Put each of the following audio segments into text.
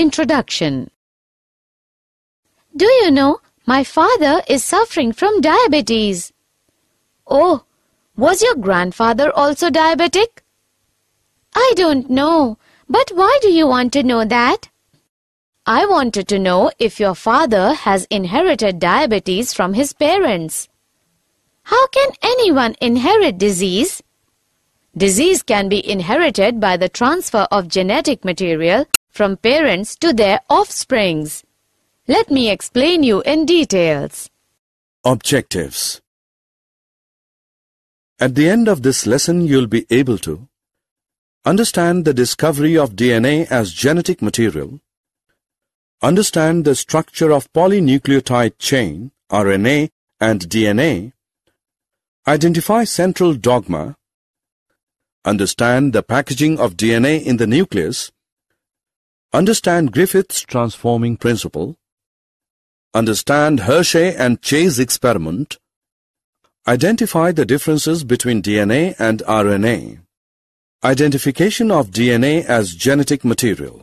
Introduction Do you know, my father is suffering from diabetes. Oh, was your grandfather also diabetic? I don't know, but why do you want to know that? I wanted to know if your father has inherited diabetes from his parents. How can anyone inherit disease? Disease can be inherited by the transfer of genetic material from parents to their offsprings. Let me explain you in details. Objectives At the end of this lesson, you'll be able to Understand the discovery of DNA as genetic material. Understand the structure of polynucleotide chain, RNA and DNA. Identify central dogma. Understand the packaging of DNA in the nucleus. Understand Griffith's transforming principle. Understand Hershey and Chase experiment. Identify the differences between DNA and RNA. Identification of DNA as genetic material.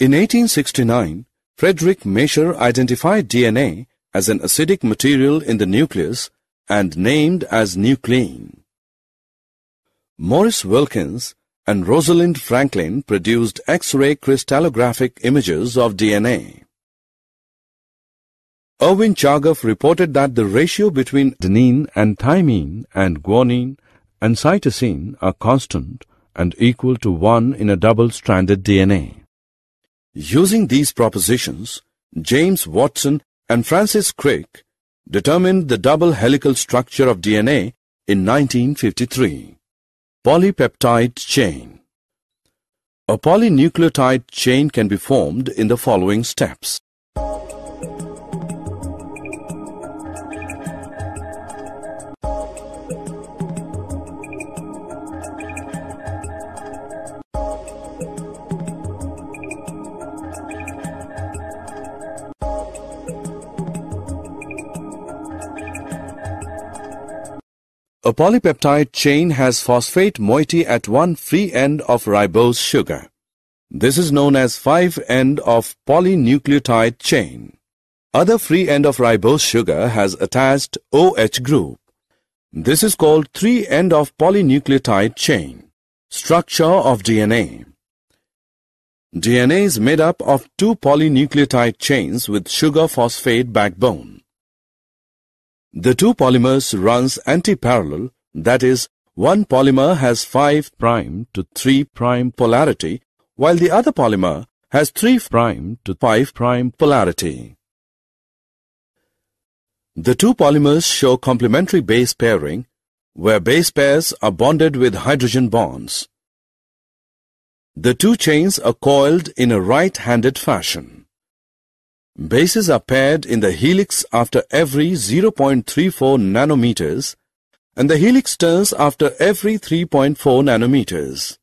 In 1869, Frederick Measure identified DNA as an acidic material in the nucleus and named as nuclein. Morris Wilkins and Rosalind Franklin produced X-ray crystallographic images of DNA. Erwin Chargaff reported that the ratio between adenine and thymine and guanine and cytosine are constant and equal to 1 in a double-stranded DNA. Using these propositions, James Watson and Francis Crick determined the double helical structure of DNA in 1953. Polypeptide chain A polynucleotide chain can be formed in the following steps. A polypeptide chain has phosphate moiety at one free end of ribose sugar. This is known as 5 end of polynucleotide chain. Other free end of ribose sugar has attached OH group. This is called 3 end of polynucleotide chain. Structure of DNA DNA is made up of two polynucleotide chains with sugar phosphate backbone. The two polymers runs antiparallel, that is, one polymer has 5' to 3' polarity, while the other polymer has 3' to 5' polarity. The two polymers show complementary base pairing, where base pairs are bonded with hydrogen bonds. The two chains are coiled in a right-handed fashion. Bases are paired in the helix after every 0.34 nanometers and the helix turns after every 3.4 nanometers.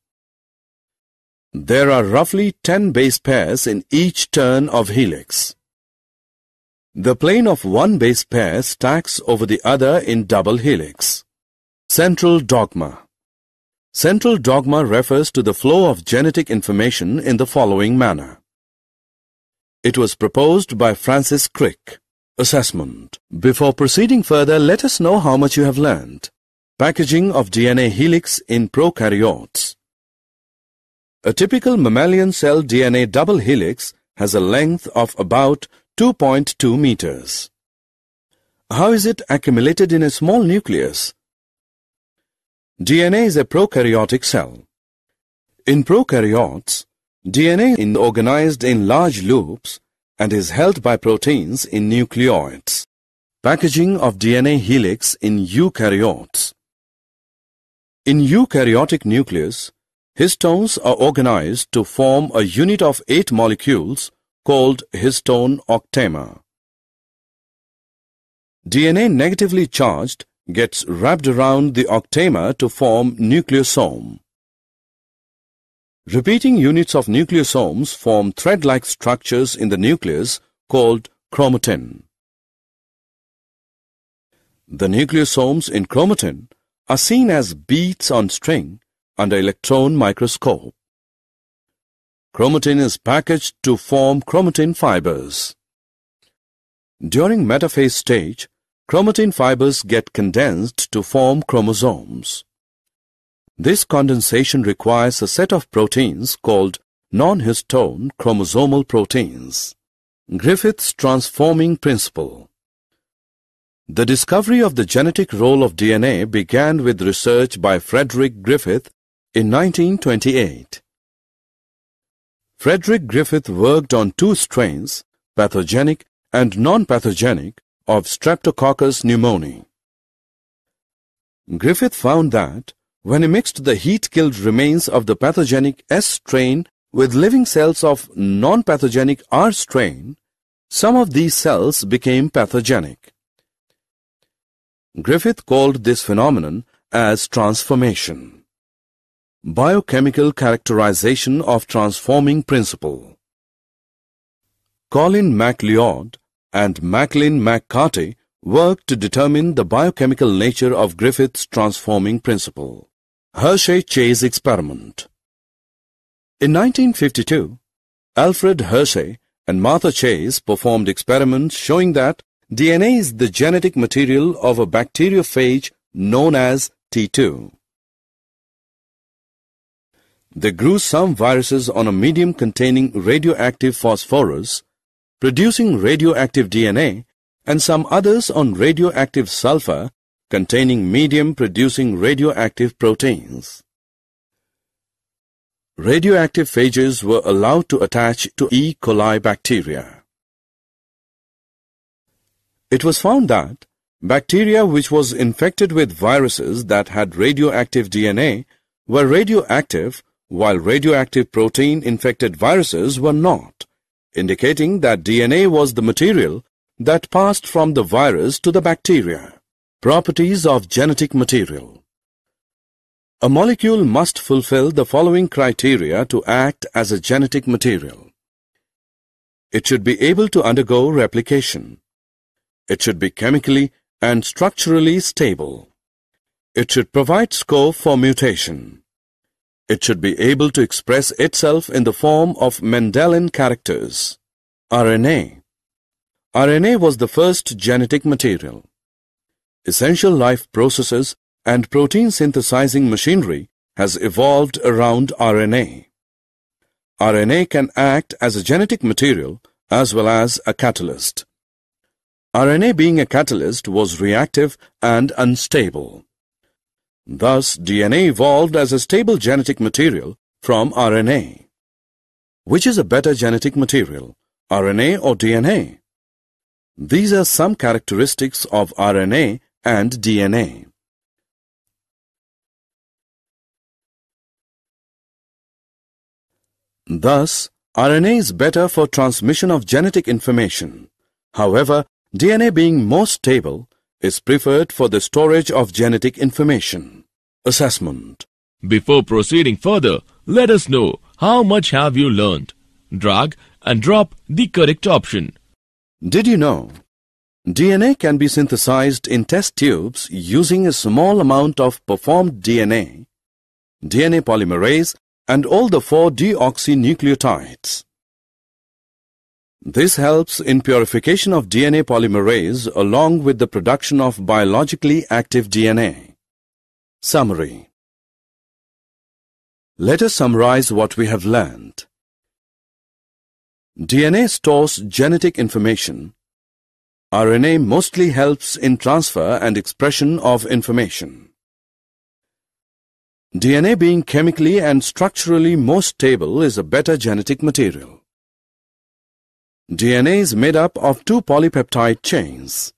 There are roughly 10 base pairs in each turn of helix. The plane of one base pair stacks over the other in double helix. Central dogma Central dogma refers to the flow of genetic information in the following manner. It was proposed by Francis Crick. Assessment. Before proceeding further, let us know how much you have learned. Packaging of DNA helix in prokaryotes. A typical mammalian cell DNA double helix has a length of about 2.2 meters. How is it accumulated in a small nucleus? DNA is a prokaryotic cell. In prokaryotes, DNA is organized in large loops and is held by proteins in nucleoids. Packaging of DNA helix in eukaryotes. In eukaryotic nucleus, histones are organized to form a unit of eight molecules called histone octamer. DNA negatively charged gets wrapped around the octamer to form nucleosome. Repeating units of nucleosomes form thread-like structures in the nucleus called chromatin. The nucleosomes in chromatin are seen as beads on string under electron microscope. Chromatin is packaged to form chromatin fibers. During metaphase stage, chromatin fibers get condensed to form chromosomes. This condensation requires a set of proteins called non-histone chromosomal proteins. Griffith's transforming principle The discovery of the genetic role of DNA began with research by Frederick Griffith in 1928. Frederick Griffith worked on two strains, pathogenic and non-pathogenic, of Streptococcus pneumoniae. Griffith found that when he mixed, the heat killed remains of the pathogenic S strain with living cells of non-pathogenic R strain. Some of these cells became pathogenic. Griffith called this phenomenon as transformation. Biochemical characterization of transforming principle. Colin MacLeod and Macklin McCarty worked to determine the biochemical nature of Griffith's transforming principle. Hershey-Chase experiment. In 1952, Alfred Hershey and Martha Chase performed experiments showing that DNA is the genetic material of a bacteriophage known as T2. They grew some viruses on a medium containing radioactive phosphorus, producing radioactive DNA, and some others on radioactive sulfur, containing medium-producing radioactive proteins. Radioactive phages were allowed to attach to E. coli bacteria. It was found that bacteria which was infected with viruses that had radioactive DNA were radioactive while radioactive protein-infected viruses were not, indicating that DNA was the material that passed from the virus to the bacteria. Properties of genetic material A molecule must fulfill the following criteria to act as a genetic material. It should be able to undergo replication. It should be chemically and structurally stable. It should provide scope for mutation. It should be able to express itself in the form of Mendelian characters. RNA RNA was the first genetic material essential life processes and protein synthesizing machinery has evolved around RNA. RNA can act as a genetic material as well as a catalyst. RNA being a catalyst was reactive and unstable. Thus, DNA evolved as a stable genetic material from RNA. Which is a better genetic material, RNA or DNA? These are some characteristics of RNA and DNA Thus, RNA is better for transmission of genetic information. However, DNA being more stable is preferred for the storage of genetic information. Assessment Before proceeding further, let us know how much have you learned. Drag and drop the correct option. Did you know DNA can be synthesized in test tubes using a small amount of performed DNA, DNA polymerase and all the four deoxynucleotides. This helps in purification of DNA polymerase along with the production of biologically active DNA. Summary Let us summarize what we have learned. DNA stores genetic information RNA mostly helps in transfer and expression of information. DNA being chemically and structurally more stable is a better genetic material. DNA is made up of two polypeptide chains.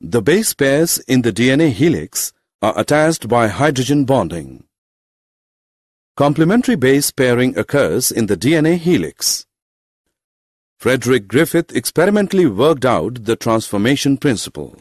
The base pairs in the DNA helix are attached by hydrogen bonding. Complementary base pairing occurs in the DNA helix. Frederick Griffith experimentally worked out the transformation principle.